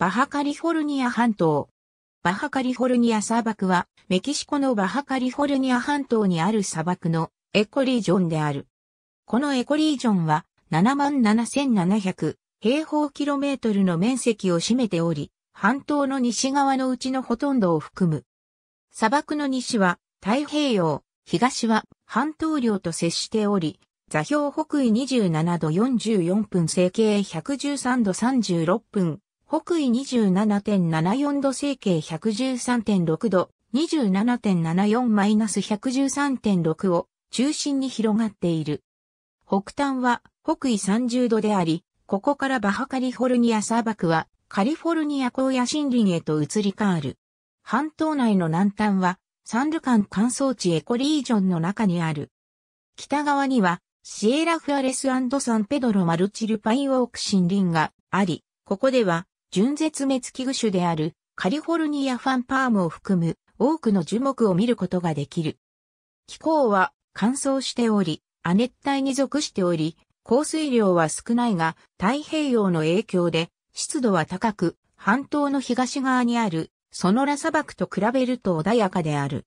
バハカリフォルニア半島。バハカリフォルニア砂漠は、メキシコのバハカリフォルニア半島にある砂漠のエコリージョンである。このエコリージョンは、77,700平方キロメートルの面積を占めており、半島の西側のうちのほとんどを含む。砂漠の西は太平洋、東は半島領と接しており、座標北緯27度44分、西経113度36分、北緯27.74度整形113.6度、27.74-113.6を中心に広がっている。北端は北緯30度であり、ここからバハカリフォルニア砂漠はカリフォルニア荒野森林へと移り変わる。半島内の南端はサンルカン乾燥地エコリージョンの中にある。北側にはシエラフアレスサンペドロマルチルパイウォーク森林があり、ここでは純絶滅危惧種であるカリフォルニアファンパームを含む多くの樹木を見ることができる。気候は乾燥しており、亜熱帯に属しており、降水量は少ないが、太平洋の影響で湿度は高く、半島の東側にあるソノラ砂漠と比べると穏やかである。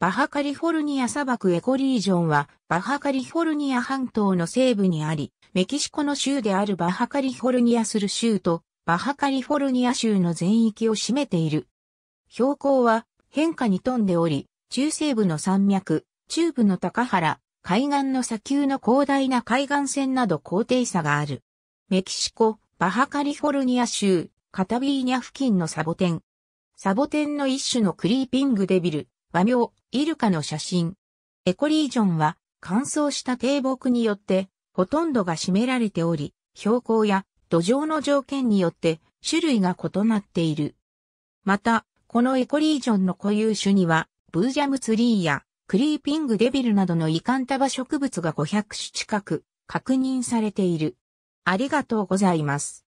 バハカリフォルニア砂漠エコリージョンはバハカリフォルニア半島の西部にあり、メキシコの州であるバハカリフォルニアする州とバハカリフォルニア州の全域を占めている。標高は変化に富んでおり、中西部の山脈、中部の高原、海岸の砂丘の広大な海岸線など高低差がある。メキシコ、バハカリフォルニア州、カタビーニャ付近のサボテン。サボテンの一種のクリーピングデビル、和名、イルカの写真。エコリージョンは乾燥した低木によって、ほとんどが占められており、標高や土壌の条件によって種類が異なっている。また、このエコリージョンの固有種には、ブージャムツリーやクリーピングデビルなどの遺憾束植物が500種近く確認されている。ありがとうございます。